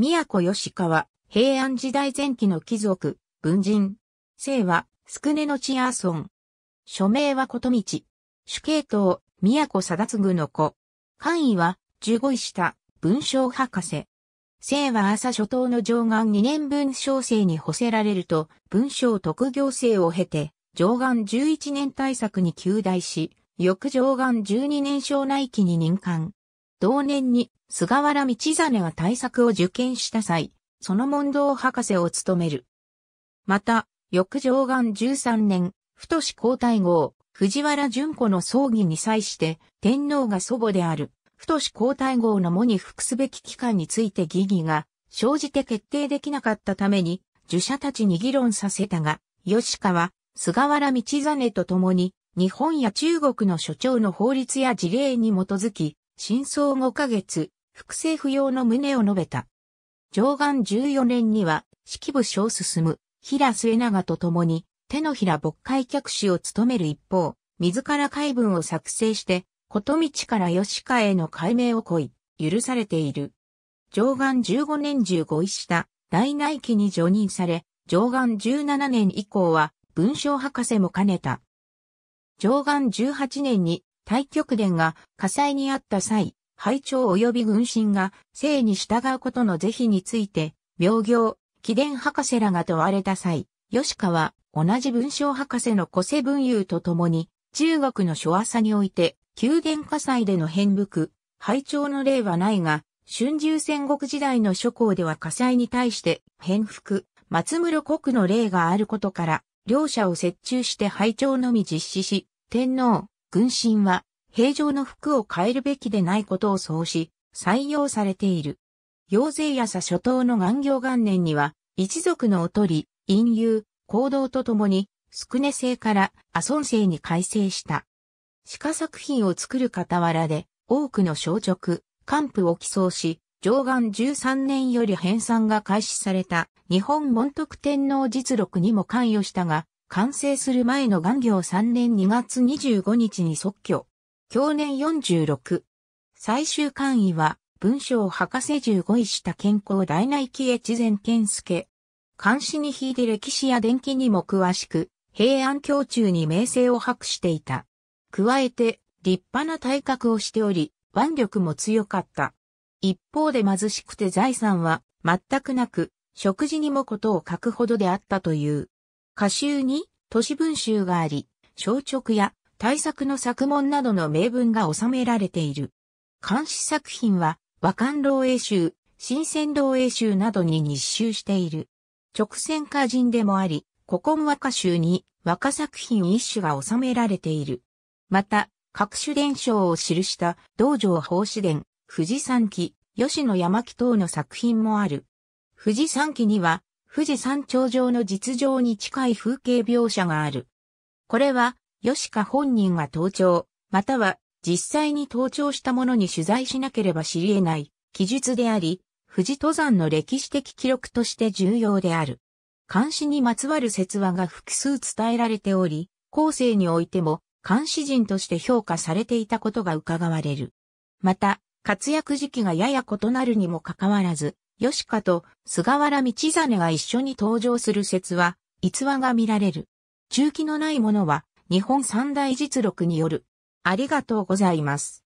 宮古吉川、平安時代前期の貴族、文人。姓は、宿根の地アーソン。署名はことみち。主系統、宮古貞次の子。官位は、十五位下、文章博士。姓は朝初頭の上岸二年文章生に補せられると、文章特業生を経て、上岸十一年対策に旧大し、翌上岸十二年省内期に任官。同年に菅原道真は対策を受験した際、その問答博士を務める。また、翌上元13年、太子皇太后、藤原淳子の葬儀に際して、天皇が祖母である、太子皇太后の喪に服すべき期間について疑義が、生じて決定できなかったために、儒者たちに議論させたが、吉川、菅原道真と共に、日本や中国の所長の法律や事例に基づき、真相5ヶ月、複製不要の旨を述べた。上岸14年には、式部を進む、平末長と共に、手のひら牧会客士を務める一方、自ら解文を作成して、こと道から吉川への解明を恋、許されている。上岸15年15位下、大内期に除任され、上岸17年以降は、文章博士も兼ねた。上岸18年に、太極殿が火災にあった際、拝聴及び軍神が生に従うことの是非について、病業、貴殿博士らが問われた際、吉川、同じ文章博士の古世文雄と共に、中国の諸朝において、宮殿火災での変伏、拝聴の例はないが、春秋戦国時代の諸侯では火災に対して、変伏、松室国の例があることから、両者を折衷して拝聴のみ実施し、天皇、軍神は、平常の服を変えるべきでないことをそうし、採用されている。陽勢やさ初頭の元行元年には、一族のおとり、陰遊、行動とともに、宿根性から阿孫性に改正した。鹿作品を作る傍らで、多くの小直、漢府を寄贈し、上岸13年より編纂が開始された日本門徳天皇実録にも関与したが、完成する前の元行3年2月25日に即挙。享年46。最終官位は、文章博士15位下健康大内記越前健介。監視に引いて歴史や伝記にも詳しく、平安教中に名声を博していた。加えて、立派な体格をしており、腕力も強かった。一方で貧しくて財産は全くなく、食事にもことを書くほどであったという。歌集に都市文集があり、小直や対策の作文などの名文が収められている。監視作品は、和漢楼英集、新鮮楼英集などに日集している。直線歌人でもあり、古今和歌集に和歌作品一種が収められている。また、各種伝承を記した道場法師伝、富士山記、吉野山記等の作品もある。富士山記には、富士山頂上の実情に近い風景描写がある。これは、吉川本人が盗聴、または実際に登頂した者に取材しなければ知り得ない記述であり、富士登山の歴史的記録として重要である。監視にまつわる説話が複数伝えられており、後世においても監視人として評価されていたことが伺われる。また、活躍時期がやや異なるにもかかわらず、吉川と菅原道真が一緒に登場する説は、逸話が見られる。中期のないものは、日本三大実録による。ありがとうございます。